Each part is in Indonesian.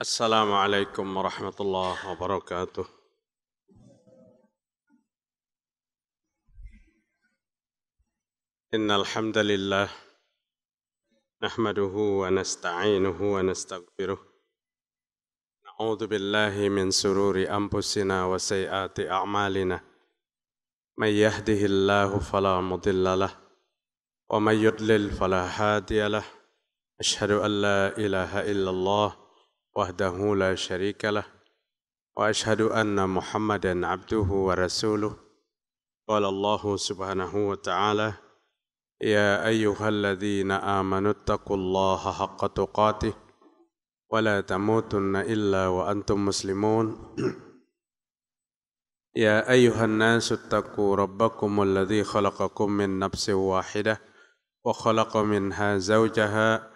السلام عليكم ورحمة الله وبركاته إن الحمد لله نحمده ونستعينه ونستغفره نعوذ بالله من سرور أنفسنا وسيئات أعمالنا من يهده الله فلا مضل له ومن يضلل فلا هادي له أشهد أن لا إله إلا الله وحده لا شريك له وأشهد أن محمدا عبده ورسوله قال الله سبحانه وتعالى يا أيها الذين آمنوا اتقوا الله حق تقاته ولا تموتن إلا وأنتم مسلمون يا أيها الناس اتقوا ربكم الذي خلقكم من نفس واحدة وخلق منها زوجها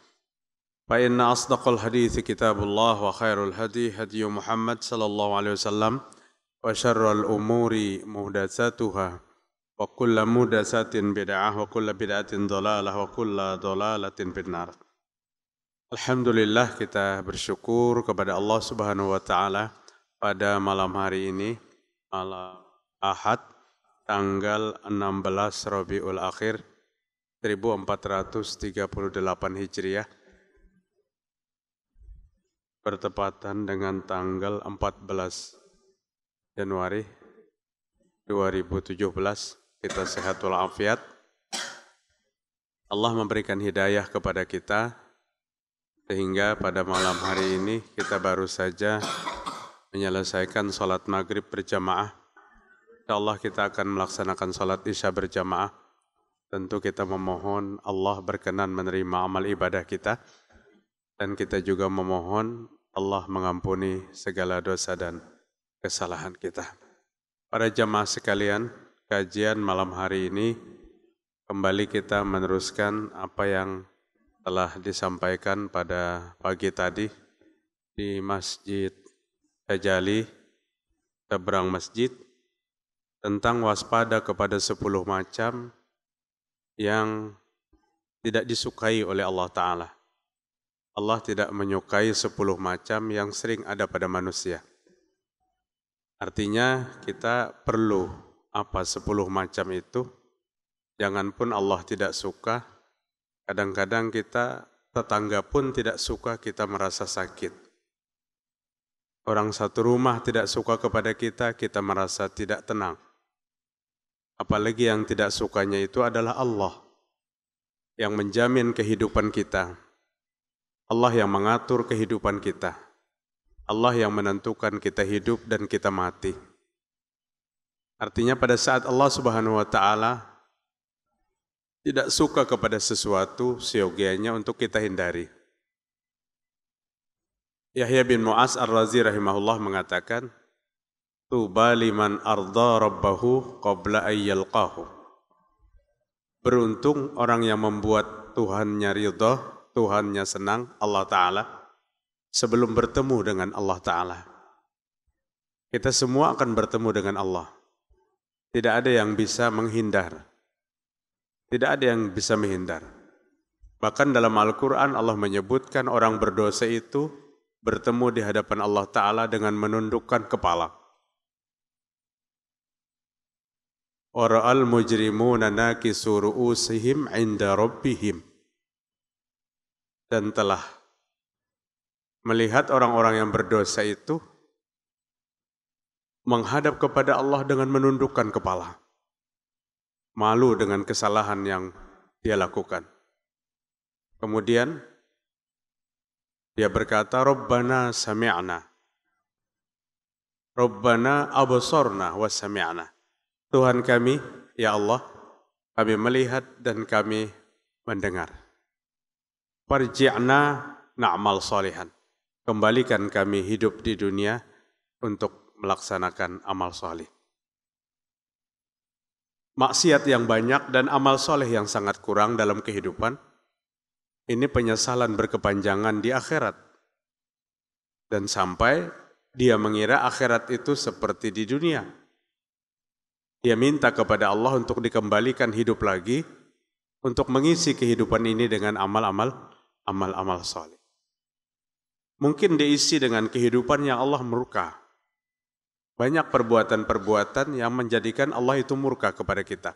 فإن أصدق الحديث كتاب الله وخير الهدي هدي محمد صلى الله عليه وسلم وشر الأمور محدثاتها وكل محدثة بدعة وكل بدعة ضلالة وكل ضلالة في النار الحمد لله kita bersyukur kepada Allah Subhanahu wa taala pada malam hari ini malam Ahad tanggal 16 Rabiul Akhir 1438 Hijriah bertepatan dengan tanggal 14 Januari 2017 kita sehat walafiat. Allah memberikan hidayah kepada kita sehingga pada malam hari ini kita baru saja menyelesaikan sholat maghrib berjamaah. Insya Allah kita akan melaksanakan sholat isya berjamaah. Tentu kita memohon Allah berkenan menerima amal ibadah kita dan kita juga memohon Allah mengampuni segala dosa dan kesalahan kita. Para jamaah sekalian, kajian malam hari ini kembali kita meneruskan apa yang telah disampaikan pada pagi tadi di Masjid Tajali, seberang masjid, tentang waspada kepada sepuluh macam yang tidak disukai oleh Allah Ta'ala Allah tidak menyukai sepuluh macam yang sering ada pada manusia. Artinya kita perlu apa sepuluh macam itu, jangan pun Allah tidak suka, kadang-kadang kita tetangga pun tidak suka kita merasa sakit. Orang satu rumah tidak suka kepada kita, kita merasa tidak tenang. Apalagi yang tidak sukanya itu adalah Allah yang menjamin kehidupan kita. Allah yang mengatur kehidupan kita. Allah yang menentukan kita hidup dan kita mati. Artinya pada saat Allah Subhanahu wa taala tidak suka kepada sesuatu, seyogianya untuk kita hindari. Yahya bin Mu'az Ar-Razi rahimahullah mengatakan, Tuba liman arda rabbahu qabla ayyalqahu. Beruntung orang yang membuat Tuhannya ridha Tuhannya senang, Allah Ta'ala, sebelum bertemu dengan Allah Ta'ala. Kita semua akan bertemu dengan Allah. Tidak ada yang bisa menghindar. Tidak ada yang bisa menghindar. Bahkan dalam Al-Quran Allah menyebutkan orang berdosa itu bertemu di hadapan Allah Ta'ala dengan menundukkan kepala. al mujrimuna nakisu ru'usihim inda rabbihim dan telah melihat orang-orang yang berdosa itu menghadap kepada Allah dengan menundukkan kepala. Malu dengan kesalahan yang dia lakukan. Kemudian dia berkata, Rabbana sami'na. Rabbana abasorna wa sami'na. Tuhan kami, ya Allah, kami melihat dan kami mendengar. Parji'na na'mal solihan. Kembalikan kami hidup di dunia untuk melaksanakan amal soleh. Maksiat yang banyak dan amal soleh yang sangat kurang dalam kehidupan, ini penyesalan berkepanjangan di akhirat. Dan sampai dia mengira akhirat itu seperti di dunia. Dia minta kepada Allah untuk dikembalikan hidup lagi, untuk mengisi kehidupan ini dengan amal-amal amal-amal soleh. Mungkin diisi dengan kehidupan yang Allah murka. Banyak perbuatan-perbuatan yang menjadikan Allah itu murka kepada kita.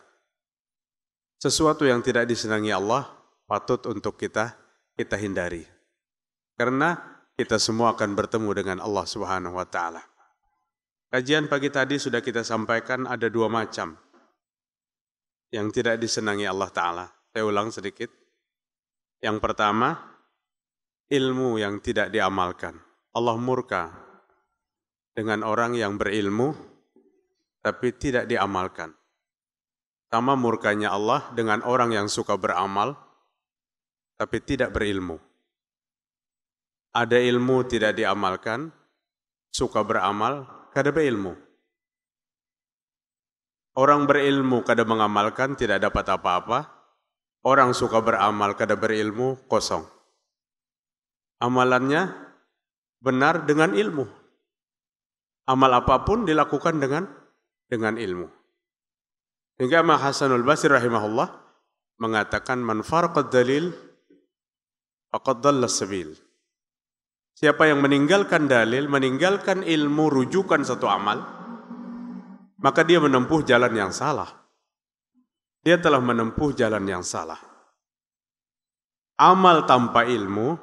Sesuatu yang tidak disenangi Allah patut untuk kita kita hindari. Karena kita semua akan bertemu dengan Allah Subhanahu wa taala. Kajian pagi tadi sudah kita sampaikan ada dua macam yang tidak disenangi Allah taala. Saya ulang sedikit. Yang pertama, ilmu yang tidak diamalkan. Allah murka dengan orang yang berilmu tapi tidak diamalkan. Sama murkanya Allah dengan orang yang suka beramal tapi tidak berilmu. Ada ilmu tidak diamalkan, suka beramal, kada berilmu. Orang berilmu kada mengamalkan tidak dapat apa-apa, Orang suka beramal kada berilmu kosong. Amalannya benar dengan ilmu. Amal apapun dilakukan dengan dengan ilmu. Hingga Imam Hasanul Basri rahimahullah mengatakan man farqad dalil faqad dhalla sabil. Siapa yang meninggalkan dalil, meninggalkan ilmu rujukan satu amal, maka dia menempuh jalan yang salah dia telah menempuh jalan yang salah. Amal tanpa ilmu,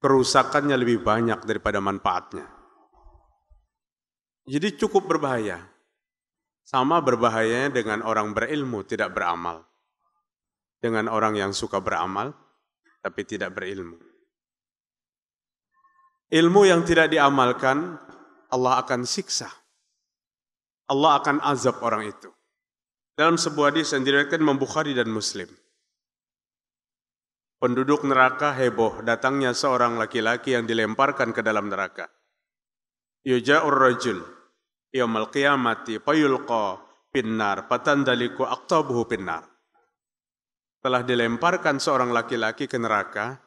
kerusakannya lebih banyak daripada manfaatnya. Jadi cukup berbahaya. Sama berbahayanya dengan orang berilmu tidak beramal. Dengan orang yang suka beramal tapi tidak berilmu. Ilmu yang tidak diamalkan Allah akan siksa. Allah akan azab orang itu dalam sebuah hadis yang diriwayatkan Imam Bukhari dan Muslim. Penduduk neraka heboh, datangnya seorang laki-laki yang dilemparkan ke dalam neraka. Yuja'ur rajul, yawmal qiyamati payulqa pinnar, patandaliku aktabuhu pinnar. Telah dilemparkan seorang laki-laki ke neraka,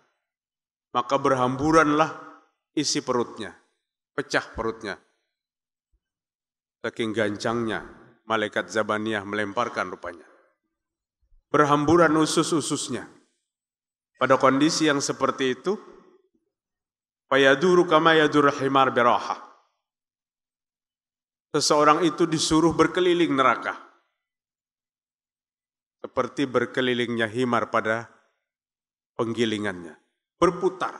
maka berhamburanlah isi perutnya, pecah perutnya. Saking gancangnya, malaikat Zabaniyah melemparkan rupanya. Berhamburan usus-ususnya. Pada kondisi yang seperti itu, Payaduru kama yadur himar beroha. Seseorang itu disuruh berkeliling neraka. Seperti berkelilingnya himar pada penggilingannya. Berputar.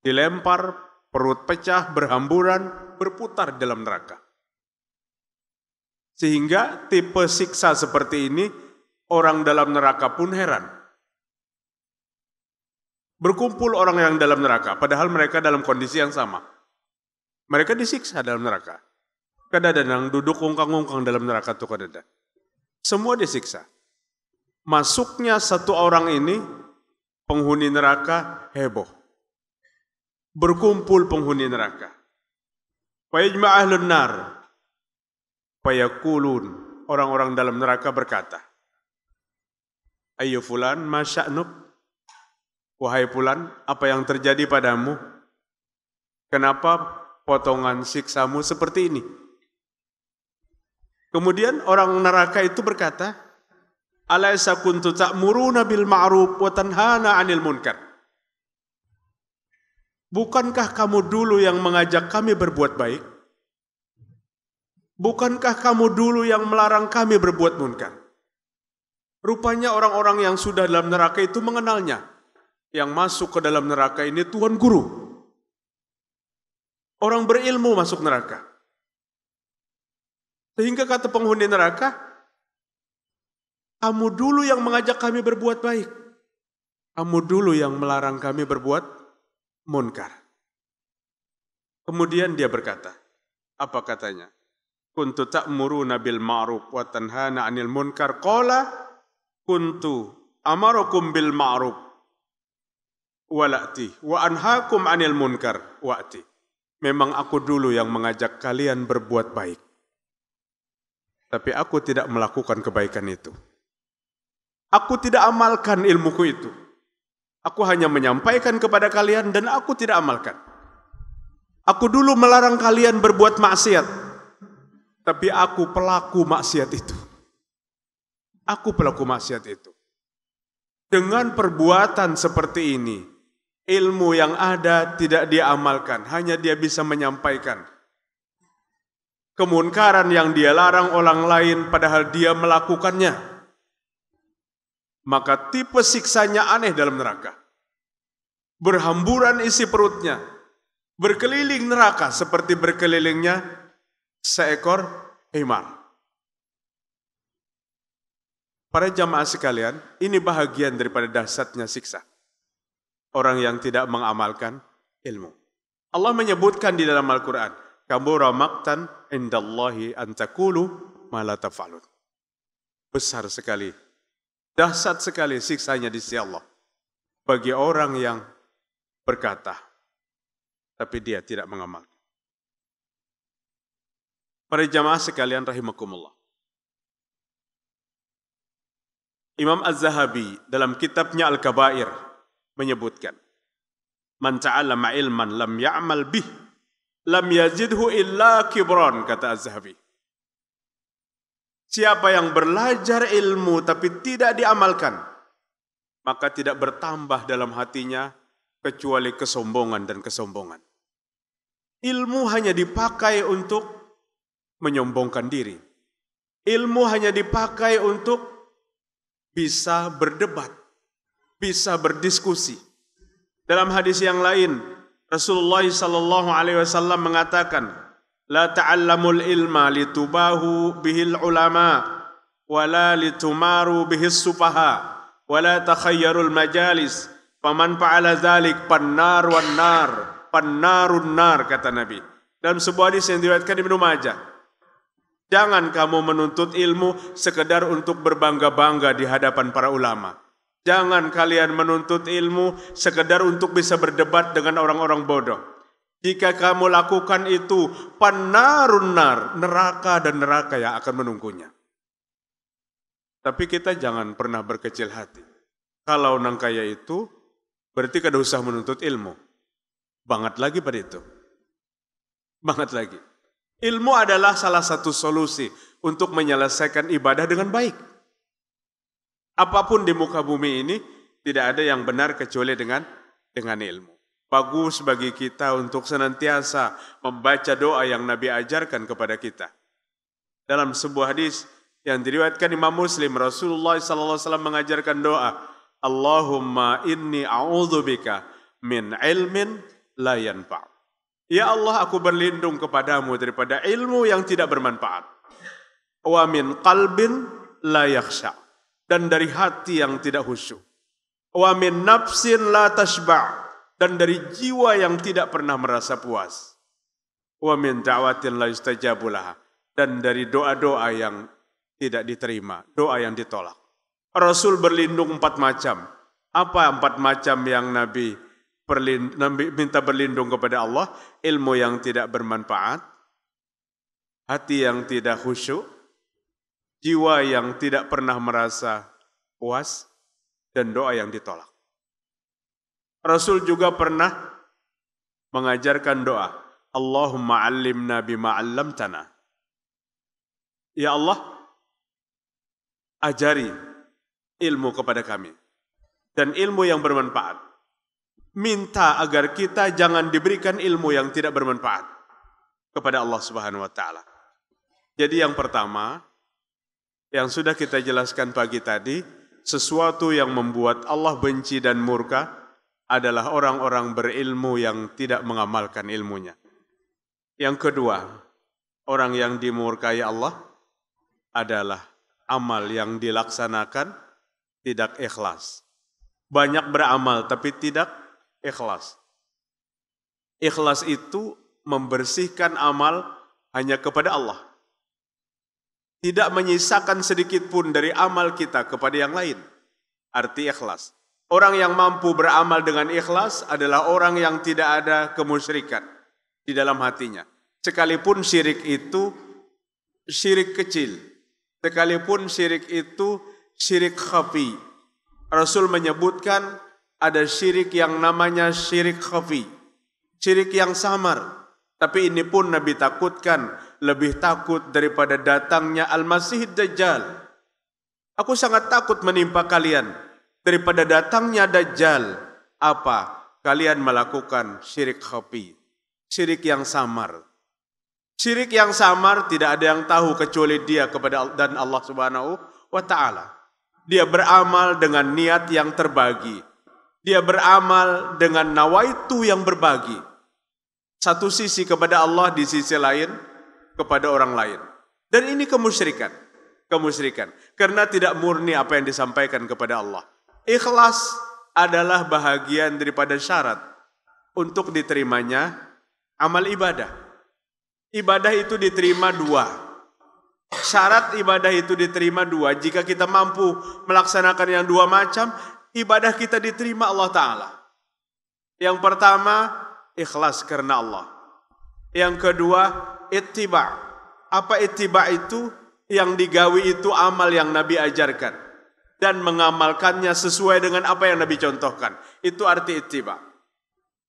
Dilempar, perut pecah, berhamburan, berputar dalam neraka. Sehingga tipe siksa seperti ini orang dalam neraka pun heran. Berkumpul orang yang dalam neraka padahal mereka dalam kondisi yang sama. Mereka disiksa dalam neraka. Kadang-kadang duduk ungkang-ungkang dalam neraka itu kadang Semua disiksa. Masuknya satu orang ini penghuni neraka heboh. Berkumpul penghuni neraka. Wa ahlun nar kulun Orang-orang dalam neraka berkata, Ayo fulan, masya'nuk. Wahai fulan, apa yang terjadi padamu? Kenapa potongan siksamu seperti ini? Kemudian orang neraka itu berkata, Alaysa kuntu ta'muruna bil ma'ruf wa tanhana 'anil munkar. Bukankah kamu dulu yang mengajak kami berbuat baik Bukankah kamu dulu yang melarang kami berbuat munkar? Rupanya orang-orang yang sudah dalam neraka itu mengenalnya. Yang masuk ke dalam neraka ini Tuhan Guru. Orang berilmu masuk neraka. Sehingga kata penghuni neraka, kamu dulu yang mengajak kami berbuat baik. Kamu dulu yang melarang kami berbuat munkar. Kemudian dia berkata, apa katanya? kuntu ta'muruna bil ma'ruf wa tanhana 'anil munkar qala kuntu amarukum bil ma'ruf walati wa anhakum 'anil munkar wa'ti memang aku dulu yang mengajak kalian berbuat baik tapi aku tidak melakukan kebaikan itu aku tidak amalkan ilmuku itu aku hanya menyampaikan kepada kalian dan aku tidak amalkan aku dulu melarang kalian berbuat maksiat tapi aku pelaku maksiat itu. Aku pelaku maksiat itu. Dengan perbuatan seperti ini, ilmu yang ada tidak diamalkan, hanya dia bisa menyampaikan. Kemunkaran yang dia larang orang lain padahal dia melakukannya. Maka tipe siksanya aneh dalam neraka. Berhamburan isi perutnya, berkeliling neraka seperti berkelilingnya seekor imar. Para jamaah sekalian, ini bahagian daripada dahsyatnya siksa. Orang yang tidak mengamalkan ilmu. Allah menyebutkan di dalam Al-Quran, kamu ramaktan indallahi antakulu malatafalun. Besar sekali. Dahsyat sekali siksanya di sisi Allah. Bagi orang yang berkata, tapi dia tidak mengamalkan. Para jamaah sekalian rahimakumullah. Imam Az-Zahabi dalam kitabnya Al-Kabair menyebutkan, "Man ta'allama ilman lam ya'mal bih, lam yajidhu illa kibran," kata Az-Zahabi. Siapa yang belajar ilmu tapi tidak diamalkan, maka tidak bertambah dalam hatinya kecuali kesombongan dan kesombongan. Ilmu hanya dipakai untuk menyombongkan diri. Ilmu hanya dipakai untuk bisa berdebat, bisa berdiskusi. Dalam hadis yang lain, Rasulullah sallallahu alaihi wasallam mengatakan, "La ta'allamul ilma litubahu bihil ulama wa la litumaru bihis sufaha wa la takhayyarul majalis." ذلك fa'ala dzalik pannar wan nar, pannarun nar kata Nabi. Dalam sebuah hadis yang diriwayatkan Ibnu Majah, Jangan kamu menuntut ilmu sekedar untuk berbangga-bangga di hadapan para ulama. Jangan kalian menuntut ilmu sekedar untuk bisa berdebat dengan orang-orang bodoh. Jika kamu lakukan itu, penarunar neraka dan neraka yang akan menunggunya. Tapi kita jangan pernah berkecil hati. Kalau nang kaya itu, berarti kada usah menuntut ilmu. Banget lagi pada itu. Banget lagi. Ilmu adalah salah satu solusi untuk menyelesaikan ibadah dengan baik. Apapun di muka bumi ini tidak ada yang benar kecuali dengan dengan ilmu. Bagus bagi kita untuk senantiasa membaca doa yang Nabi ajarkan kepada kita. Dalam sebuah hadis yang diriwayatkan Imam Muslim, Rasulullah SAW mengajarkan doa, Allahumma inni a'udzubika min ilmin la yanfa'. Ya Allah, aku berlindung kepadamu daripada ilmu yang tidak bermanfaat. Wa min qalbin la yakhsha. Dan dari hati yang tidak khusyuk. Wa min nafsin la tashba' dan dari jiwa yang tidak pernah merasa puas. Wa min da'watin la yustajabulaha. dan dari doa-doa yang tidak diterima, doa yang ditolak. Rasul berlindung empat macam. Apa empat macam yang Nabi minta berlindung kepada Allah, ilmu yang tidak bermanfaat, hati yang tidak khusyuk, jiwa yang tidak pernah merasa puas, dan doa yang ditolak. Rasul juga pernah mengajarkan doa, Allahumma allimna bima 'allamtana. Ya Allah, ajari ilmu kepada kami dan ilmu yang bermanfaat minta agar kita jangan diberikan ilmu yang tidak bermanfaat kepada Allah Subhanahu wa taala. Jadi yang pertama yang sudah kita jelaskan pagi tadi, sesuatu yang membuat Allah benci dan murka adalah orang-orang berilmu yang tidak mengamalkan ilmunya. Yang kedua, orang yang dimurkai Allah adalah amal yang dilaksanakan tidak ikhlas. Banyak beramal tapi tidak ikhlas. Ikhlas itu membersihkan amal hanya kepada Allah. Tidak menyisakan sedikit pun dari amal kita kepada yang lain. Arti ikhlas. Orang yang mampu beramal dengan ikhlas adalah orang yang tidak ada kemusyrikan di dalam hatinya. Sekalipun syirik itu syirik kecil. Sekalipun syirik itu syirik khafi. Rasul menyebutkan ada syirik yang namanya syirik khafi. Syirik yang samar. Tapi ini pun Nabi takutkan. Lebih takut daripada datangnya Al-Masih Dajjal. Aku sangat takut menimpa kalian. Daripada datangnya Dajjal. Apa? Kalian melakukan syirik khafi. Syirik yang samar. Syirik yang samar tidak ada yang tahu kecuali dia kepada dan Allah Subhanahu wa taala. Dia beramal dengan niat yang terbagi dia beramal dengan nawaitu yang berbagi. Satu sisi kepada Allah, di sisi lain kepada orang lain. Dan ini kemusyrikan. Kemusyrikan. Karena tidak murni apa yang disampaikan kepada Allah. Ikhlas adalah bahagian daripada syarat untuk diterimanya amal ibadah. Ibadah itu diterima dua. Syarat ibadah itu diterima dua. Jika kita mampu melaksanakan yang dua macam, ibadah kita diterima Allah Ta'ala. Yang pertama, ikhlas karena Allah. Yang kedua, ittiba. Apa ittiba itu? Yang digawi itu amal yang Nabi ajarkan. Dan mengamalkannya sesuai dengan apa yang Nabi contohkan. Itu arti ittiba.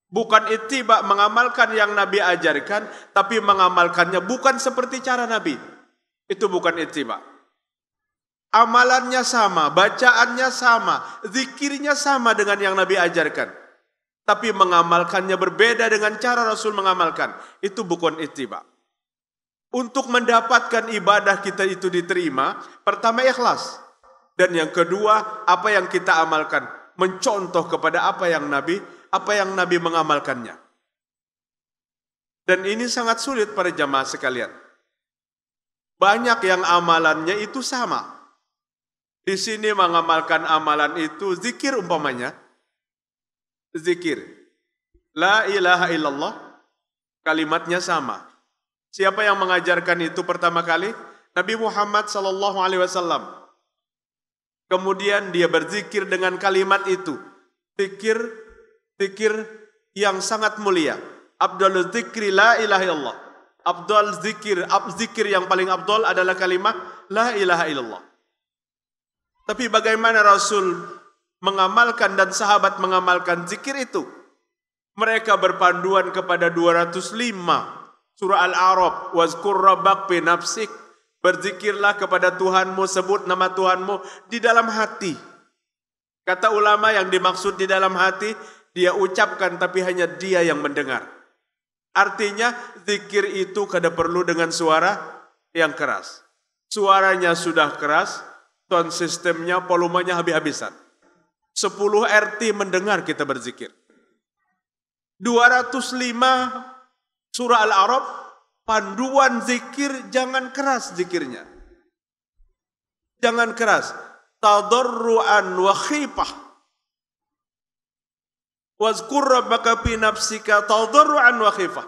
Bukan ittiba mengamalkan yang Nabi ajarkan, tapi mengamalkannya bukan seperti cara Nabi. Itu bukan ittiba. Amalannya sama, bacaannya sama, zikirnya sama dengan yang Nabi ajarkan. Tapi mengamalkannya berbeda dengan cara Rasul mengamalkan. Itu bukan itibak. Untuk mendapatkan ibadah kita itu diterima, pertama ikhlas. Dan yang kedua, apa yang kita amalkan. Mencontoh kepada apa yang Nabi, apa yang Nabi mengamalkannya. Dan ini sangat sulit pada jamaah sekalian. Banyak yang amalannya itu sama. Di sini mengamalkan amalan itu zikir umpamanya. Zikir. La ilaha illallah. Kalimatnya sama. Siapa yang mengajarkan itu pertama kali? Nabi Muhammad sallallahu alaihi wasallam. Kemudian dia berzikir dengan kalimat itu. Zikir, zikir yang sangat mulia. Abdul zikri la ilaha illallah. Abdul zikir, ab zikir yang paling abdul adalah kalimat la ilaha illallah. Tapi bagaimana Rasul mengamalkan dan sahabat mengamalkan zikir itu? Mereka berpanduan kepada 205 surah al araf wazkur rabbak bi nafsik. Berzikirlah kepada Tuhanmu, sebut nama Tuhanmu di dalam hati. Kata ulama yang dimaksud di dalam hati, dia ucapkan tapi hanya dia yang mendengar. Artinya zikir itu kada perlu dengan suara yang keras. Suaranya sudah keras, Tuan sistemnya, volumenya habis-habisan. 10 RT mendengar kita berzikir. 205 surah Al-Arab, panduan zikir, jangan keras zikirnya. Jangan keras. Tadarruan wa khifah. Wazkur rabbaka fi nafsika tadarruan wa khifah.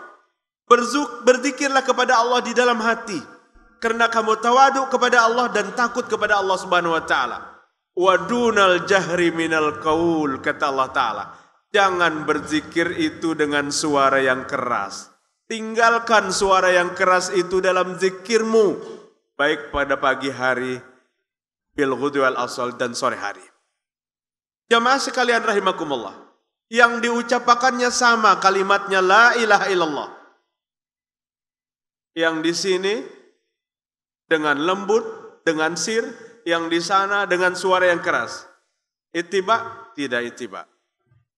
Berzikirlah kepada Allah di dalam hati karena kamu tawaduk kepada Allah dan takut kepada Allah Subhanahu wa taala. Wadunal jahri minal kaul kata Allah taala. Jangan berzikir itu dengan suara yang keras. Tinggalkan suara yang keras itu dalam zikirmu baik pada pagi hari bil wal asal dan sore hari. Jamaah sekalian rahimakumullah. Yang diucapkannya sama kalimatnya la ilaha illallah. Yang di sini dengan lembut, dengan sir, yang di sana dengan suara yang keras. Itiba tidak itiba.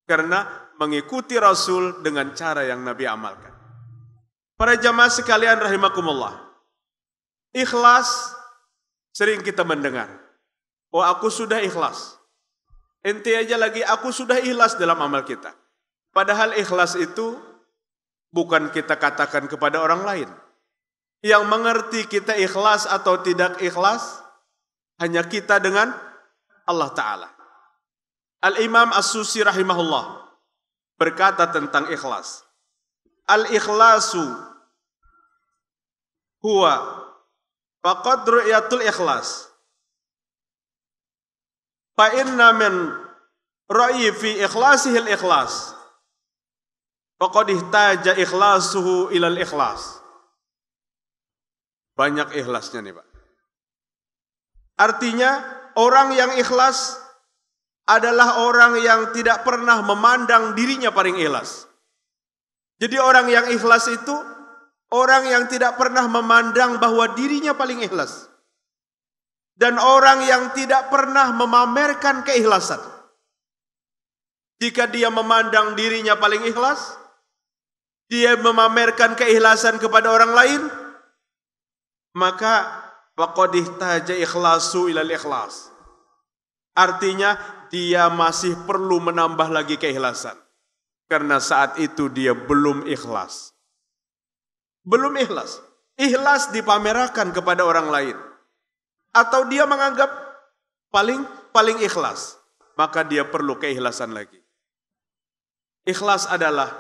Karena mengikuti Rasul dengan cara yang Nabi amalkan. Para jamaah sekalian rahimakumullah. Ikhlas sering kita mendengar. Oh aku sudah ikhlas. Ente aja lagi aku sudah ikhlas dalam amal kita. Padahal ikhlas itu bukan kita katakan kepada orang lain yang mengerti kita ikhlas atau tidak ikhlas hanya kita dengan Allah Ta'ala. Al-Imam As-Susi rahimahullah berkata tentang ikhlas. Al-ikhlasu huwa faqad ru'yatul ikhlas. Fa'inna min ra'yi fi ikhlasihil ikhlas. Faqad ihtaja ikhlasuhu ilal ikhlas. Banyak ikhlasnya nih Pak. Artinya orang yang ikhlas adalah orang yang tidak pernah memandang dirinya paling ikhlas. Jadi orang yang ikhlas itu orang yang tidak pernah memandang bahwa dirinya paling ikhlas. Dan orang yang tidak pernah memamerkan keikhlasan. Jika dia memandang dirinya paling ikhlas, dia memamerkan keikhlasan kepada orang lain, maka faqadih tahaja ikhlasu ilal ikhlas. Artinya dia masih perlu menambah lagi keikhlasan. Karena saat itu dia belum ikhlas. Belum ikhlas. Ikhlas dipamerakan kepada orang lain. Atau dia menganggap paling paling ikhlas. Maka dia perlu keikhlasan lagi. Ikhlas adalah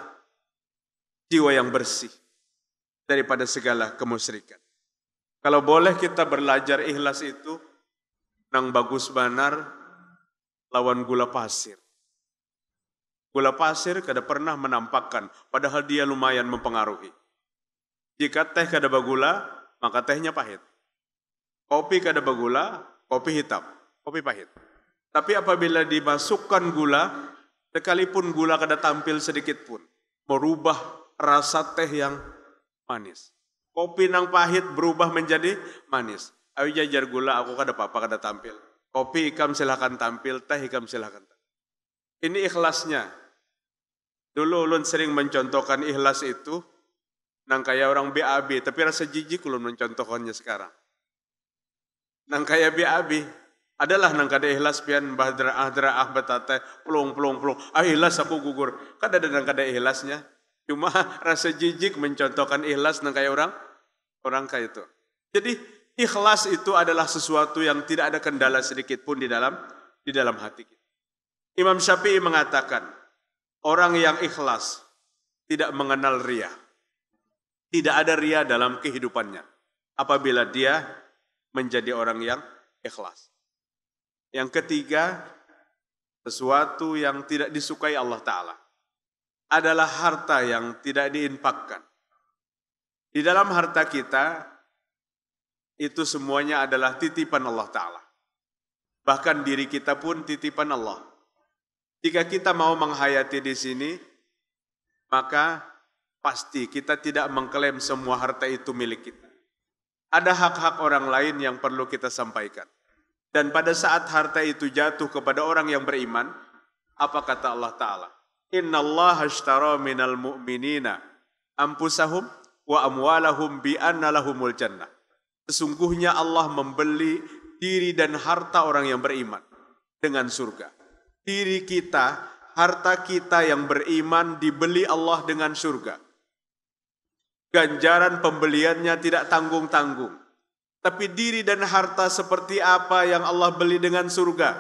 jiwa yang bersih daripada segala kemusyrikan. Kalau boleh kita belajar ikhlas itu, nang bagus banar lawan gula pasir. Gula pasir kada pernah menampakkan, padahal dia lumayan mempengaruhi. Jika teh kada bagula, maka tehnya pahit. Kopi kada bagula, kopi hitam, kopi pahit. Tapi apabila dimasukkan gula, sekalipun gula kada tampil sedikit pun, merubah rasa teh yang manis. Kopi nang pahit berubah menjadi manis. Ayo jajar gula, aku kada apa-apa kada tampil. Kopi ikam silahkan tampil, teh ikam silahkan tampil. Ini ikhlasnya. Dulu ulun sering mencontohkan ikhlas itu nang kaya orang BAB, tapi rasa jijik ulun mencontohkannya sekarang. Nang kaya BAB, adalah nang kada ikhlas pian bahdra ahdra ah batate pelung pelung pelung ah ikhlas aku gugur kada ada nang kada ikhlasnya Cuma rasa jijik mencontohkan ikhlas nang kayak orang orang kayak itu. Jadi ikhlas itu adalah sesuatu yang tidak ada kendala sedikit pun di dalam di dalam hati kita. Imam Syafi'i mengatakan, orang yang ikhlas tidak mengenal ria. Tidak ada ria dalam kehidupannya apabila dia menjadi orang yang ikhlas. Yang ketiga, sesuatu yang tidak disukai Allah Ta'ala adalah harta yang tidak diinfakkan. Di dalam harta kita, itu semuanya adalah titipan Allah Ta'ala. Bahkan diri kita pun titipan Allah. Jika kita mau menghayati di sini, maka pasti kita tidak mengklaim semua harta itu milik kita. Ada hak-hak orang lain yang perlu kita sampaikan. Dan pada saat harta itu jatuh kepada orang yang beriman, apa kata Allah Ta'ala? Inna Allah ashtara minal mu'minina ampusahum wa amwalahum bi anna lahumul jannah. Sesungguhnya Allah membeli diri dan harta orang yang beriman dengan surga. Diri kita, harta kita yang beriman dibeli Allah dengan surga. Ganjaran pembeliannya tidak tanggung-tanggung. Tapi diri dan harta seperti apa yang Allah beli dengan surga?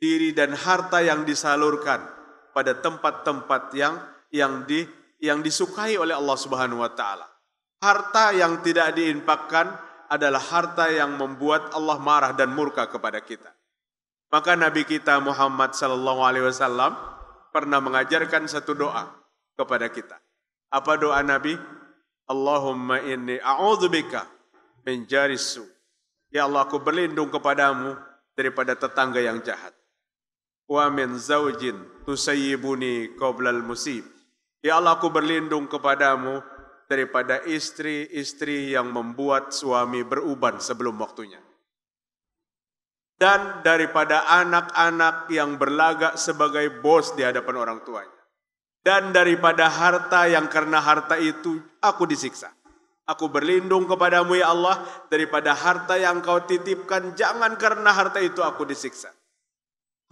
Diri dan harta yang disalurkan pada tempat-tempat yang yang di yang disukai oleh Allah Subhanahu wa taala. Harta yang tidak diinfakkan adalah harta yang membuat Allah marah dan murka kepada kita. Maka Nabi kita Muhammad sallallahu alaihi wasallam pernah mengajarkan satu doa kepada kita. Apa doa Nabi? Allahumma inni a'udzubika min jarisu. Ya Allah, aku berlindung kepadamu daripada tetangga yang jahat wa min zaujin tusayyibuni qoblal musib. Ya Allah aku berlindung kepadamu daripada istri-istri yang membuat suami beruban sebelum waktunya. Dan daripada anak-anak yang berlagak sebagai bos di hadapan orang tuanya. Dan daripada harta yang karena harta itu aku disiksa. Aku berlindung kepadamu ya Allah daripada harta yang kau titipkan. Jangan karena harta itu aku disiksa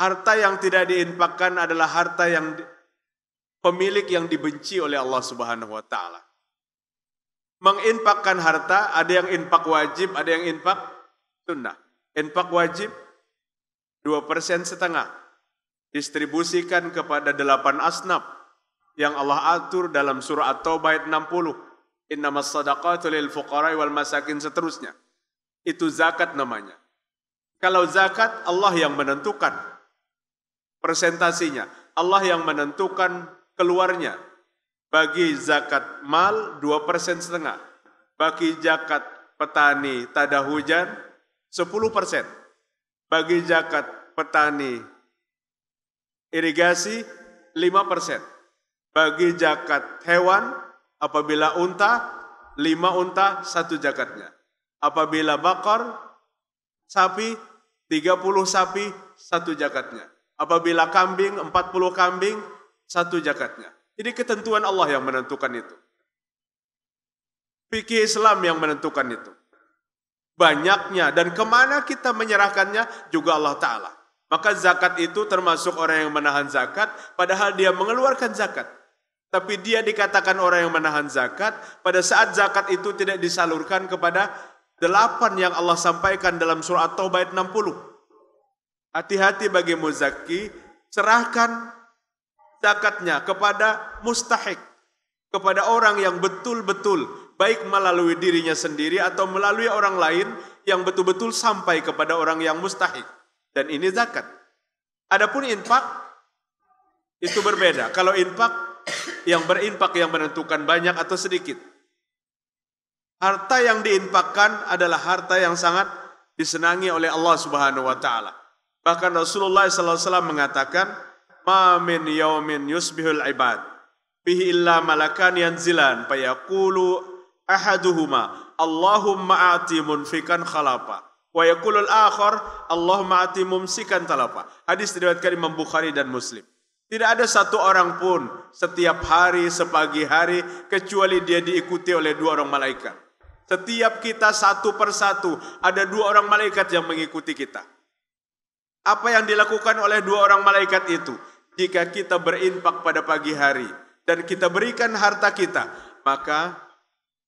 Harta yang tidak diinfakkan adalah harta yang pemilik yang dibenci oleh Allah Subhanahu wa taala. Menginfakkan harta, ada yang infak wajib, ada yang infak sunnah. Infak wajib 2% setengah. Distribusikan kepada 8 asnaf yang Allah atur dalam surah At-Taubah ayat 60. Innamas sadaqatu lil fuqara wal masakin seterusnya. Itu zakat namanya. Kalau zakat Allah yang menentukan. Presentasinya Allah yang menentukan keluarnya. Bagi zakat mal 2 persen setengah. Bagi zakat petani tada hujan 10 persen. Bagi zakat petani irigasi 5 persen. Bagi zakat hewan apabila unta 5 unta satu zakatnya. Apabila bakar sapi 30 sapi satu zakatnya. Apabila kambing, 40 kambing, satu jakatnya. Jadi ketentuan Allah yang menentukan itu. Pikir Islam yang menentukan itu. Banyaknya dan kemana kita menyerahkannya juga Allah Ta'ala. Maka zakat itu termasuk orang yang menahan zakat, padahal dia mengeluarkan zakat. Tapi dia dikatakan orang yang menahan zakat, pada saat zakat itu tidak disalurkan kepada delapan yang Allah sampaikan dalam surah at ayat 60. Hati-hati bagi muzaki, serahkan zakatnya kepada mustahik, kepada orang yang betul-betul baik melalui dirinya sendiri atau melalui orang lain yang betul-betul sampai kepada orang yang mustahik. Dan ini zakat. Adapun infak itu berbeda. Kalau infak yang berinfak yang menentukan banyak atau sedikit. Harta yang diinfakkan adalah harta yang sangat disenangi oleh Allah Subhanahu wa taala. Bahkan Rasulullah Sallallahu Alaihi Wasallam mengatakan, Ma min yaumin yusbihul ibad. Bihi illa malakan yanzilan fayaqulu ahaduhuma Allahumma a'ti munfikan khalapa. Wa yaqulul akhar Allahumma a'ti mumsikan talapa. Hadis diriwayatkan Imam Bukhari dan Muslim. Tidak ada satu orang pun setiap hari, sepagi hari, kecuali dia diikuti oleh dua orang malaikat. Setiap kita satu persatu, ada dua orang malaikat yang mengikuti kita. Apa yang dilakukan oleh dua orang malaikat itu? Jika kita berinfak pada pagi hari dan kita berikan harta kita, maka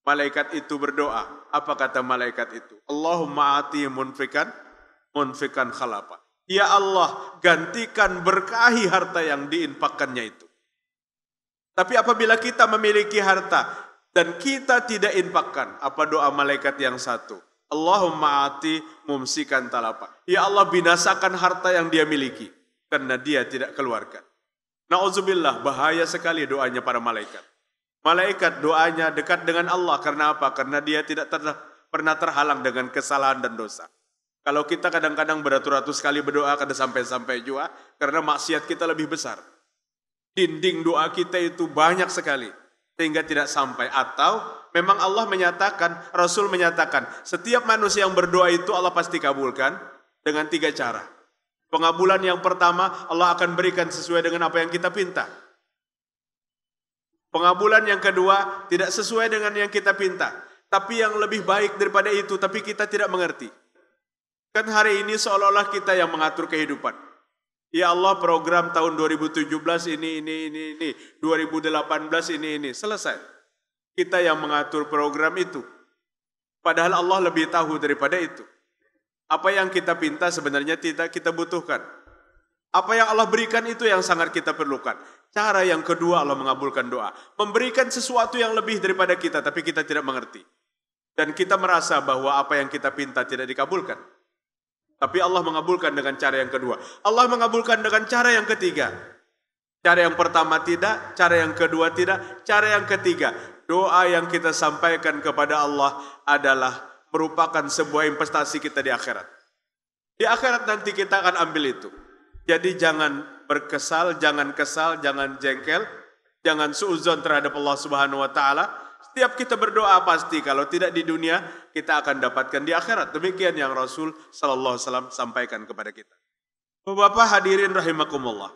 malaikat itu berdoa. Apa kata malaikat itu? Allahumma ati munfikan, munfikan khalapa. Ya Allah, gantikan berkahi harta yang diinfakkannya itu. Tapi apabila kita memiliki harta dan kita tidak infakkan, apa doa malaikat yang satu? Allahumma ati mumsikan talapak. Ya Allah binasakan harta yang dia miliki karena dia tidak keluarkan. Nauzubillah bahaya sekali doanya para malaikat. Malaikat doanya dekat dengan Allah karena apa? Karena dia tidak ter pernah terhalang dengan kesalahan dan dosa. Kalau kita kadang-kadang beratus-ratus kali berdoa kada sampai-sampai jua karena maksiat kita lebih besar. Dinding doa kita itu banyak sekali sehingga tidak sampai atau memang Allah menyatakan, Rasul menyatakan, setiap manusia yang berdoa itu Allah pasti kabulkan dengan tiga cara. Pengabulan yang pertama, Allah akan berikan sesuai dengan apa yang kita pinta. Pengabulan yang kedua, tidak sesuai dengan yang kita pinta. Tapi yang lebih baik daripada itu, tapi kita tidak mengerti. Kan hari ini seolah-olah kita yang mengatur kehidupan. Ya Allah program tahun 2017 ini, ini, ini, ini. 2018 ini, ini. Selesai. Kita yang mengatur program itu. Padahal Allah lebih tahu daripada itu. Apa yang kita pinta sebenarnya tidak kita butuhkan. Apa yang Allah berikan itu yang sangat kita perlukan. Cara yang kedua Allah mengabulkan doa. Memberikan sesuatu yang lebih daripada kita tapi kita tidak mengerti. Dan kita merasa bahwa apa yang kita pinta tidak dikabulkan. Tapi Allah mengabulkan dengan cara yang kedua. Allah mengabulkan dengan cara yang ketiga. Cara yang pertama tidak, cara yang kedua tidak, cara yang ketiga doa yang kita sampaikan kepada Allah adalah merupakan sebuah investasi kita di akhirat. Di akhirat nanti kita akan ambil itu. Jadi jangan berkesal, jangan kesal, jangan jengkel, jangan suuzon terhadap Allah Subhanahu wa taala. Setiap kita berdoa pasti kalau tidak di dunia kita akan dapatkan di akhirat. Demikian yang Rasul sallallahu alaihi sampaikan kepada kita. Bapak hadirin rahimakumullah.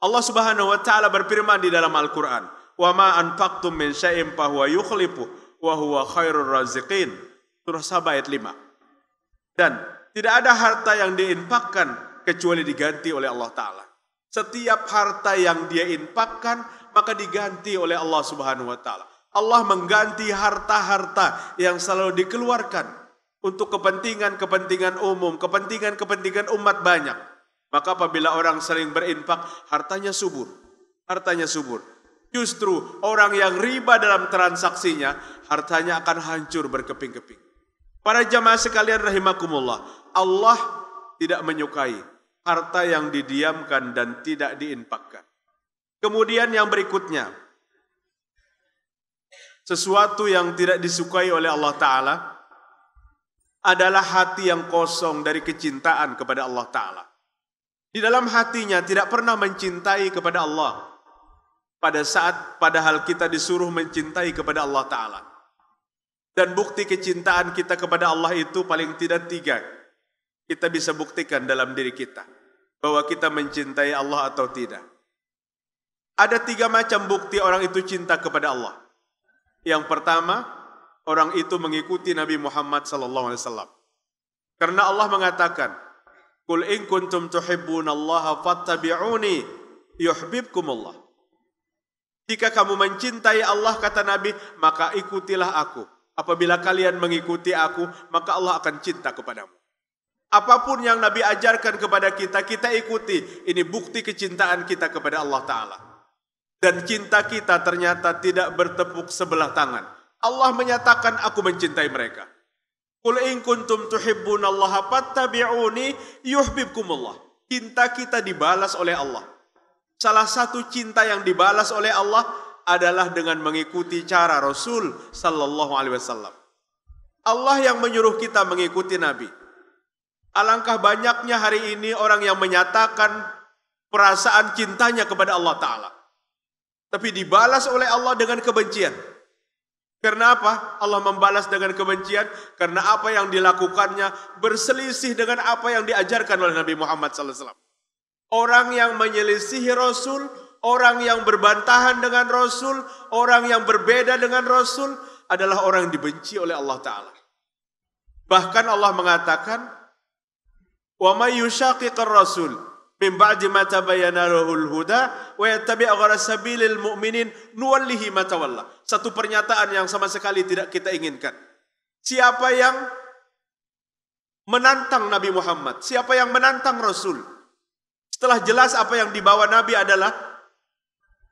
Allah Subhanahu wa taala berfirman di dalam Al-Qur'an. Wa ma anfaqtum min syai'in fahuwa yukhlifu wa huwa khairur raziqin. Surah Saba ayat 5. Dan tidak ada harta yang diinfakkan kecuali diganti oleh Allah Ta'ala. Setiap harta yang dia infakkan maka diganti oleh Allah Subhanahu wa taala. Allah mengganti harta-harta yang selalu dikeluarkan untuk kepentingan-kepentingan umum, kepentingan-kepentingan umat banyak. Maka apabila orang sering berinfak, hartanya subur. Hartanya subur. Justru orang yang riba dalam transaksinya, hartanya akan hancur berkeping-keping. Para jamaah sekalian rahimakumullah, Allah tidak menyukai harta yang didiamkan dan tidak diinfakkan. Kemudian yang berikutnya, sesuatu yang tidak disukai oleh Allah Ta'ala adalah hati yang kosong dari kecintaan kepada Allah Ta'ala. Di dalam hatinya tidak pernah mencintai kepada Allah pada saat padahal kita disuruh mencintai kepada Allah Ta'ala. Dan bukti kecintaan kita kepada Allah itu paling tidak tiga. Kita bisa buktikan dalam diri kita. Bahwa kita mencintai Allah atau tidak. Ada tiga macam bukti orang itu cinta kepada Allah. Yang pertama, orang itu mengikuti Nabi Muhammad SAW. Karena Allah mengatakan, Kul in kuntum tuhibbunallaha fattabi'uni yuhbibkumullah. Jika kamu mencintai Allah kata Nabi, maka ikutilah aku. Apabila kalian mengikuti aku, maka Allah akan cinta kepadamu. Apapun yang Nabi ajarkan kepada kita, kita ikuti. Ini bukti kecintaan kita kepada Allah Ta'ala. Dan cinta kita ternyata tidak bertepuk sebelah tangan. Allah menyatakan, aku mencintai mereka. Qul in kuntum tuhibbunallaha fattabi'uni yuhibbukumullah. Cinta kita dibalas oleh Allah. Salah satu cinta yang dibalas oleh Allah adalah dengan mengikuti cara Rasul sallallahu alaihi wasallam. Allah yang menyuruh kita mengikuti Nabi. Alangkah banyaknya hari ini orang yang menyatakan perasaan cintanya kepada Allah taala. Tapi dibalas oleh Allah dengan kebencian. Karena apa? Allah membalas dengan kebencian karena apa yang dilakukannya berselisih dengan apa yang diajarkan oleh Nabi Muhammad sallallahu alaihi wasallam. Orang yang menyelisihi Rasul, orang yang berbantahan dengan Rasul, orang yang berbeda dengan Rasul adalah orang yang dibenci oleh Allah Ta'ala. Bahkan Allah mengatakan, وَمَا يُشَاقِقَ الرَّسُولِ مِنْ بَعْدِ مَا تَبَيَنَ لَهُ الْهُدَى وَيَتَّبِعَ غَرَ سَبِيلِ الْمُؤْمِنِينَ نُوَلِّهِ مَا تَوَلَّى Satu pernyataan yang sama sekali tidak kita inginkan. Siapa yang menantang Nabi Muhammad? Siapa yang menantang Rasul? Setelah jelas apa yang dibawa Nabi adalah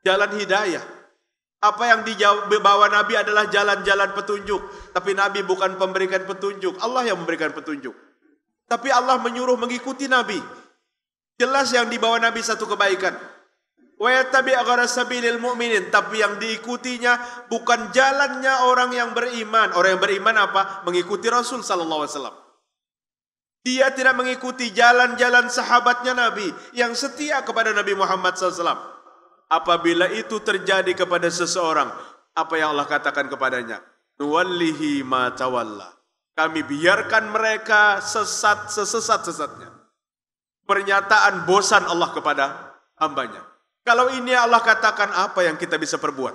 jalan hidayah. Apa yang dibawa Nabi adalah jalan-jalan petunjuk. Tapi Nabi bukan pemberikan petunjuk. Allah yang memberikan petunjuk. Tapi Allah menyuruh mengikuti Nabi. Jelas yang dibawa Nabi satu kebaikan. mu'minin. Tapi yang diikutinya bukan jalannya orang yang beriman. Orang yang beriman apa? Mengikuti Rasul sallallahu dia tidak mengikuti jalan-jalan sahabatnya Nabi yang setia kepada Nabi Muhammad SAW. Apabila itu terjadi kepada seseorang, apa yang Allah katakan kepadanya? Nuwallihi ma tawalla. Kami biarkan mereka sesat sesesat-sesatnya. Pernyataan bosan Allah kepada hambanya. Kalau ini Allah katakan apa yang kita bisa perbuat?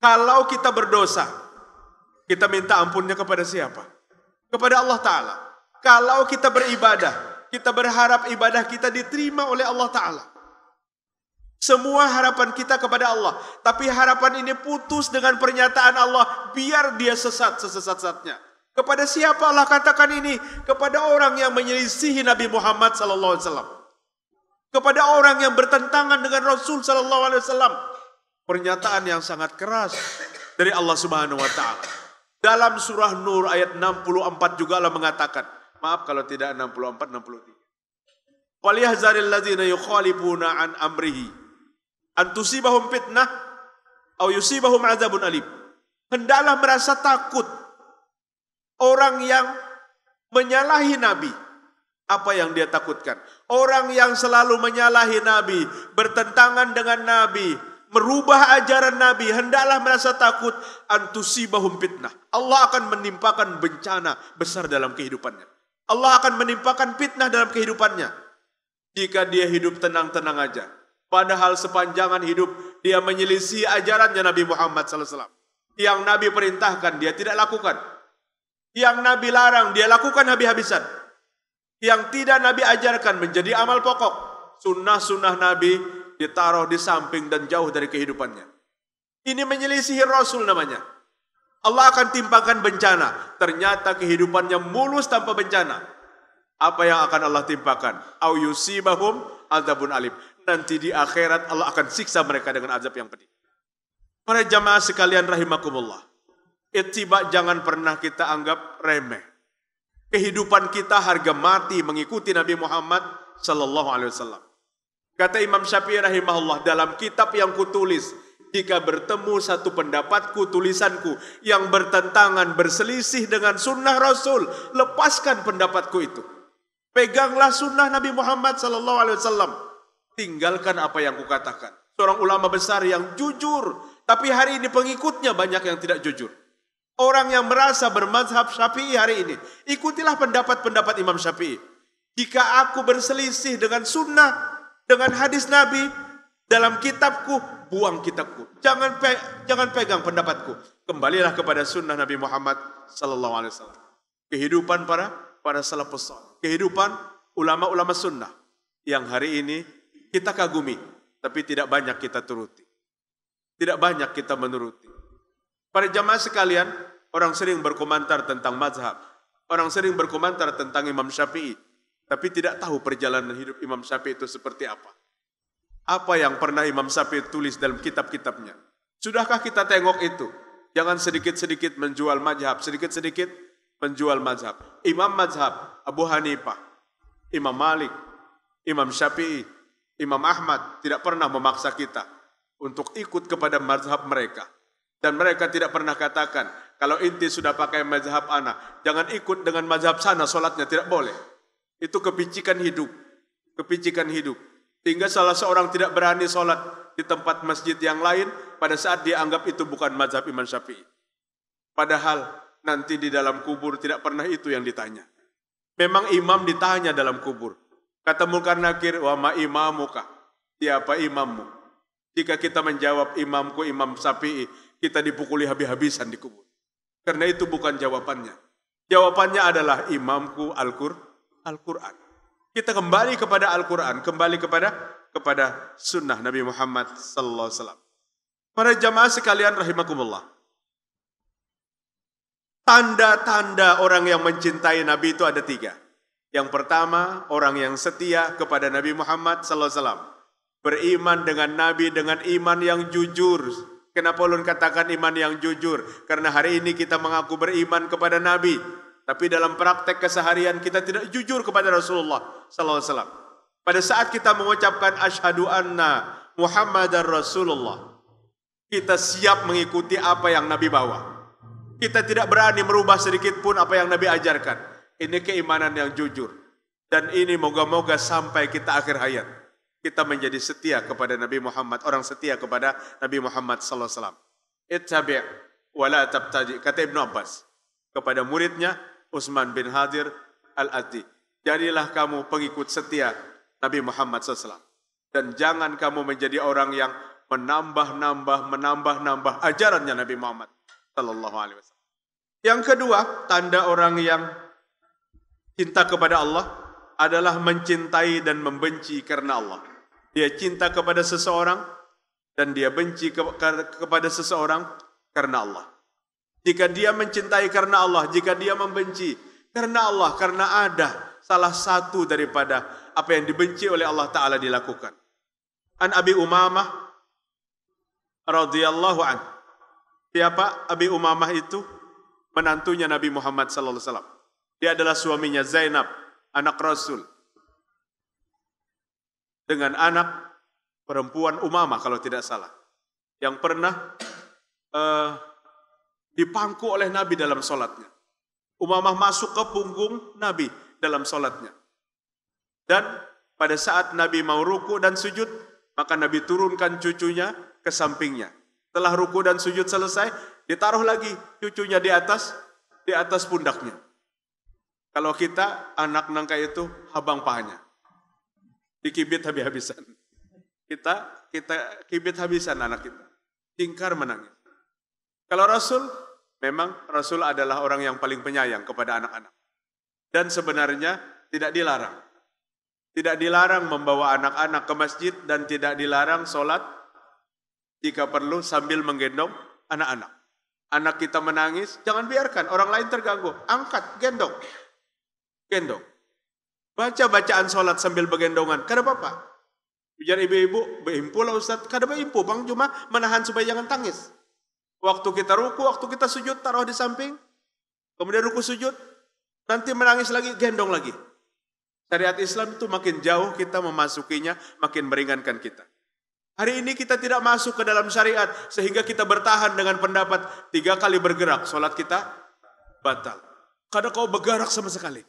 Kalau kita berdosa, kita minta ampunnya kepada siapa? Kepada Allah Ta'ala kalau kita beribadah, kita berharap ibadah kita diterima oleh Allah Ta'ala. Semua harapan kita kepada Allah. Tapi harapan ini putus dengan pernyataan Allah. Biar dia sesat sesesat-sesatnya. Kepada siapa Allah katakan ini? Kepada orang yang menyelisihi Nabi Muhammad SAW. Kepada orang yang bertentangan dengan Rasul SAW. Pernyataan yang sangat keras dari Allah Subhanahu wa taala. Dalam surah Nur ayat 64 juga Allah mengatakan, Maaf kalau tidak 64, 63. Waliyahzaril ladzina yukhalifuna an amrihi Antusibahum fitnah au yusibahum azabun alim. Hendaklah merasa takut orang yang menyalahi Nabi apa yang dia takutkan. Orang yang selalu menyalahi Nabi, bertentangan dengan Nabi, merubah ajaran Nabi, hendaklah merasa takut antusibahum fitnah. Allah akan menimpakan bencana besar dalam kehidupannya. Allah akan menimpakan fitnah dalam kehidupannya. Jika dia hidup tenang-tenang aja. Padahal sepanjangan hidup dia menyelisih ajarannya Nabi Muhammad SAW. Yang Nabi perintahkan dia tidak lakukan. Yang Nabi larang dia lakukan habis-habisan. Yang tidak Nabi ajarkan menjadi amal pokok. Sunnah-sunnah Nabi ditaruh di samping dan jauh dari kehidupannya. Ini menyelisihi Rasul namanya. Allah akan timpakan bencana. Ternyata kehidupannya mulus tanpa bencana. Apa yang akan Allah timpakan? Au yusibahum azabun alim. Nanti di akhirat Allah akan siksa mereka dengan azab yang pedih. Para jamaah sekalian rahimakumullah. Ittiba jangan pernah kita anggap remeh. Kehidupan kita harga mati mengikuti Nabi Muhammad sallallahu alaihi wasallam. Kata Imam Syafi'i rahimahullah dalam kitab yang kutulis jika bertemu satu pendapatku, tulisanku yang bertentangan, berselisih dengan sunnah Rasul, lepaskan pendapatku itu. Peganglah sunnah Nabi Muhammad SAW. Alaihi Wasallam. Tinggalkan apa yang kukatakan. Seorang ulama besar yang jujur, tapi hari ini pengikutnya banyak yang tidak jujur. Orang yang merasa bermazhab syafi'i hari ini, ikutilah pendapat-pendapat Imam Syafi'i. Jika aku berselisih dengan sunnah, dengan hadis Nabi, dalam kitabku, buang kitabku. Jangan pe jangan pegang pendapatku. Kembalilah kepada sunnah Nabi Muhammad sallallahu alaihi wasallam. Kehidupan para para salafus Kehidupan ulama-ulama sunnah yang hari ini kita kagumi tapi tidak banyak kita turuti. Tidak banyak kita menuruti. Para jamaah sekalian, orang sering berkomentar tentang mazhab. Orang sering berkomentar tentang Imam Syafi'i. Tapi tidak tahu perjalanan hidup Imam Syafi'i itu seperti apa. Apa yang pernah Imam Syafi'i tulis dalam kitab-kitabnya? Sudahkah kita tengok itu? Jangan sedikit-sedikit menjual mazhab, sedikit-sedikit menjual mazhab. Imam mazhab Abu Hanifah, Imam Malik, Imam Syafi'i, Imam Ahmad tidak pernah memaksa kita untuk ikut kepada mazhab mereka. Dan mereka tidak pernah katakan, kalau inti sudah pakai mazhab anak, jangan ikut dengan mazhab sana, sholatnya tidak boleh. Itu kepicikan hidup. Kepicikan hidup. Sehingga salah seorang tidak berani sholat di tempat masjid yang lain pada saat dianggap itu bukan mazhab Imam Syafi'i. Padahal nanti di dalam kubur tidak pernah itu yang ditanya. Memang imam ditanya dalam kubur. Kata Nakir, wa ma imamuka. Siapa imammu? Jika kita menjawab imamku Imam Syafi'i, kita dipukuli habis-habisan di kubur. Karena itu bukan jawabannya. Jawabannya adalah imamku Al-Qur'an. Al kita kembali kepada Al-Quran, kembali kepada kepada sunnah Nabi Muhammad Sallallahu Alaihi Wasallam. Para jamaah sekalian rahimakumullah. Tanda-tanda orang yang mencintai Nabi itu ada tiga. Yang pertama, orang yang setia kepada Nabi Muhammad Sallallahu Alaihi Wasallam. Beriman dengan Nabi dengan iman yang jujur. Kenapa ulun katakan iman yang jujur? Karena hari ini kita mengaku beriman kepada Nabi tapi dalam praktek keseharian kita tidak jujur kepada Rasulullah sallallahu alaihi wasallam. Pada saat kita mengucapkan asyhadu anna Muhammadar Rasulullah, kita siap mengikuti apa yang Nabi bawa. Kita tidak berani merubah sedikit pun apa yang Nabi ajarkan. Ini keimanan yang jujur. Dan ini moga-moga sampai kita akhir hayat. Kita menjadi setia kepada Nabi Muhammad. Orang setia kepada Nabi Muhammad SAW. Ittabi' wa la tabtadi. Kata Ibn Abbas. Kepada muridnya, Utsman bin Hadir Al-Azdi. Jadilah kamu pengikut setia Nabi Muhammad SAW. Dan jangan kamu menjadi orang yang menambah-nambah, menambah-nambah ajarannya Nabi Muhammad Sallallahu Alaihi Wasallam. Yang kedua, tanda orang yang cinta kepada Allah adalah mencintai dan membenci karena Allah. Dia cinta kepada seseorang dan dia benci ke kepada seseorang karena Allah. Jika dia mencintai karena Allah, jika dia membenci karena Allah, karena ada salah satu daripada apa yang dibenci oleh Allah Ta'ala dilakukan. An Abi Umamah radhiyallahu an. Siapa Abi Umamah itu? Menantunya Nabi Muhammad sallallahu alaihi wasallam. Dia adalah suaminya Zainab, anak Rasul. Dengan anak perempuan Umamah kalau tidak salah. Yang pernah uh, Dipangku oleh Nabi dalam sholatnya. Umamah masuk ke punggung Nabi dalam sholatnya. Dan pada saat Nabi mau ruku dan sujud, maka Nabi turunkan cucunya ke sampingnya. Setelah ruku dan sujud selesai, ditaruh lagi cucunya di atas di atas pundaknya. Kalau kita anak nangka itu habang pahanya. Dikibit habis-habisan. Kita kita kibit habisan anak kita. Tingkar menangis. Kalau Rasul, memang Rasul adalah orang yang paling penyayang kepada anak-anak. Dan sebenarnya tidak dilarang. Tidak dilarang membawa anak-anak ke masjid dan tidak dilarang sholat jika perlu sambil menggendong anak-anak. Anak kita menangis, jangan biarkan orang lain terganggu. Angkat, gendong. Gendong. Baca bacaan sholat sambil bergendongan. Kada apa-apa. Biar ibu-ibu, beimpu lah Ustaz. Kada beimpu, Bang. Cuma menahan supaya jangan tangis. Waktu kita ruku, waktu kita sujud, taruh di samping. Kemudian ruku sujud, nanti menangis lagi, gendong lagi. Syariat Islam itu makin jauh kita memasukinya, makin meringankan kita. Hari ini kita tidak masuk ke dalam syariat, sehingga kita bertahan dengan pendapat tiga kali bergerak, sholat kita batal. Karena kau bergerak sama sekali.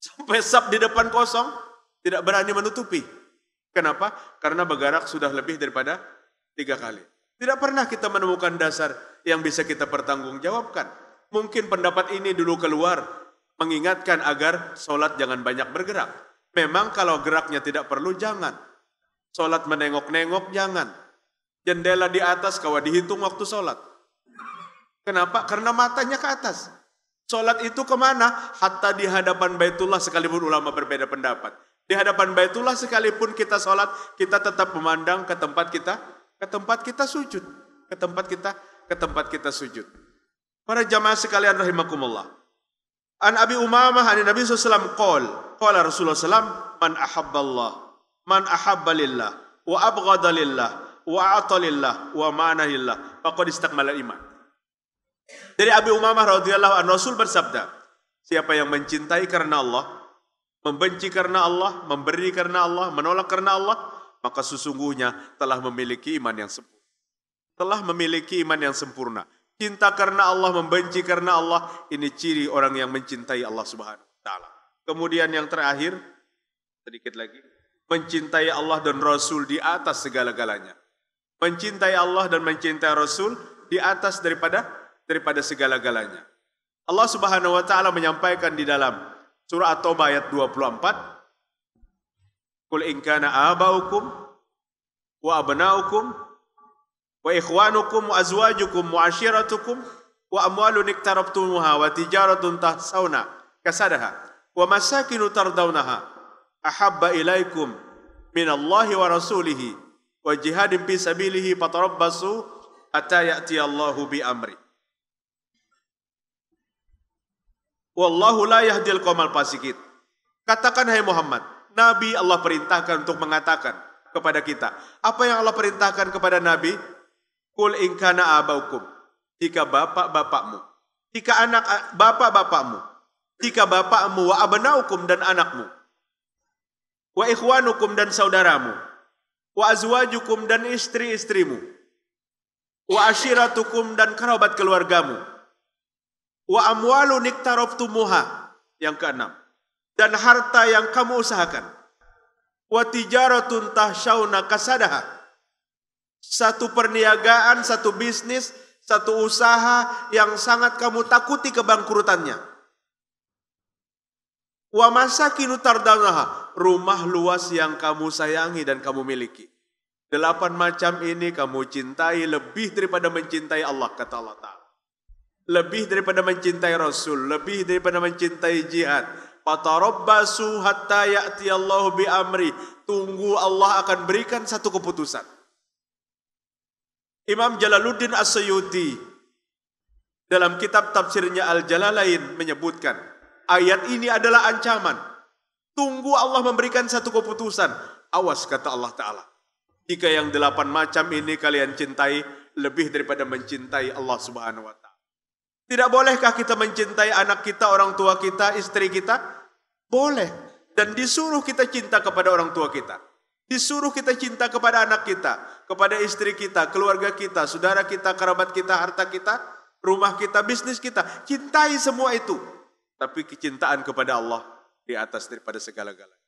Sampai sab di depan kosong, tidak berani menutupi. Kenapa? Karena bergerak sudah lebih daripada tiga kali. Tidak pernah kita menemukan dasar yang bisa kita pertanggungjawabkan. Mungkin pendapat ini dulu keluar mengingatkan agar sholat jangan banyak bergerak. Memang kalau geraknya tidak perlu jangan. Sholat menengok-nengok jangan. Jendela di atas kawa dihitung waktu sholat. Kenapa? Karena matanya ke atas. Sholat itu kemana? Hatta di hadapan Baitullah sekalipun ulama berbeda pendapat. Di hadapan Baitullah sekalipun kita sholat, kita tetap memandang ke tempat kita ke tempat kita sujud, ke tempat kita ke tempat kita sujud. Para jamaah sekalian rahimakumullah. An Abi Umamah an Nabi sallallahu alaihi qala Rasulullah sallam man ahabballah man ahabba lillah wa abghada lillah wa a'ta lillah wa mana lillah faqad istakmala iman. Dari Abi Umamah radhiyallahu anhu Rasul bersabda, siapa yang mencintai karena Allah, membenci karena Allah, memberi karena Allah, menolak karena Allah, maka sesungguhnya telah memiliki iman yang sempurna. Telah memiliki iman yang sempurna. Cinta karena Allah, membenci karena Allah, ini ciri orang yang mencintai Allah Subhanahu wa taala. Kemudian yang terakhir, sedikit lagi, mencintai Allah dan Rasul di atas segala-galanya. Mencintai Allah dan mencintai Rasul di atas daripada daripada segala-galanya. Allah Subhanahu wa taala menyampaikan di dalam surah At-Taubah ayat 24, Kul in kana abaukum wa abnaukum wa ikhwanukum wa azwajukum wa ashiratukum wa amwalun iktarabtumuha wa tijaratun tahsawna kasadaha wa masakinu tardawnaha ahabba ilaikum min Allahi wa rasulihi wa jihadin fi sabilihi fatarabbasu hatta ya'ti Allahu bi amri. Wallahu la yahdil qawmal pasikit. Katakan hai Muhammad, Nabi Allah perintahkan untuk mengatakan kepada kita. Apa yang Allah perintahkan kepada Nabi? Kul ingkana abaukum. Jika bapak-bapakmu. Jika anak eh, bapak-bapakmu. Jika bapakmu wa abnaukum dan anakmu. Wa ikhwanukum dan saudaramu. Wa azwajukum dan istri-istrimu. Wa ashiratukum dan kerabat keluargamu. Wa amwalunik iktaraftumuha. Yang keenam dan harta yang kamu usahakan. Wa tijaratun tahsyauna kasadaha. Satu perniagaan, satu bisnis, satu usaha yang sangat kamu takuti kebangkrutannya. Wa masakinu tardanaha. Rumah luas yang kamu sayangi dan kamu miliki. Delapan macam ini kamu cintai lebih daripada mencintai Allah, kata Allah Ta'ala. Lebih daripada mencintai Rasul, lebih daripada mencintai jihad, Fatarabbasu hatta ya'ti Allah bi amri. Tunggu Allah akan berikan satu keputusan. Imam Jalaluddin As-Suyuti dalam kitab tafsirnya Al-Jalalain menyebutkan ayat ini adalah ancaman. Tunggu Allah memberikan satu keputusan. Awas kata Allah Ta'ala. Jika yang delapan macam ini kalian cintai lebih daripada mencintai Allah Subhanahu wa Ta'ala. Tidak bolehkah kita mencintai anak kita, orang tua kita, istri kita, boleh. Dan disuruh kita cinta kepada orang tua kita. Disuruh kita cinta kepada anak kita, kepada istri kita, keluarga kita, saudara kita, kerabat kita, harta kita, rumah kita, bisnis kita. Cintai semua itu. Tapi kecintaan kepada Allah di atas daripada segala-galanya.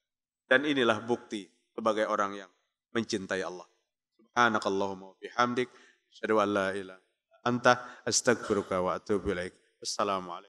Dan inilah bukti sebagai orang yang mencintai Allah. Subhanakallahumma bihamdik. Asyadu an la ilah. Anta astagfiruka wa atubu ilaik. Assalamualaikum.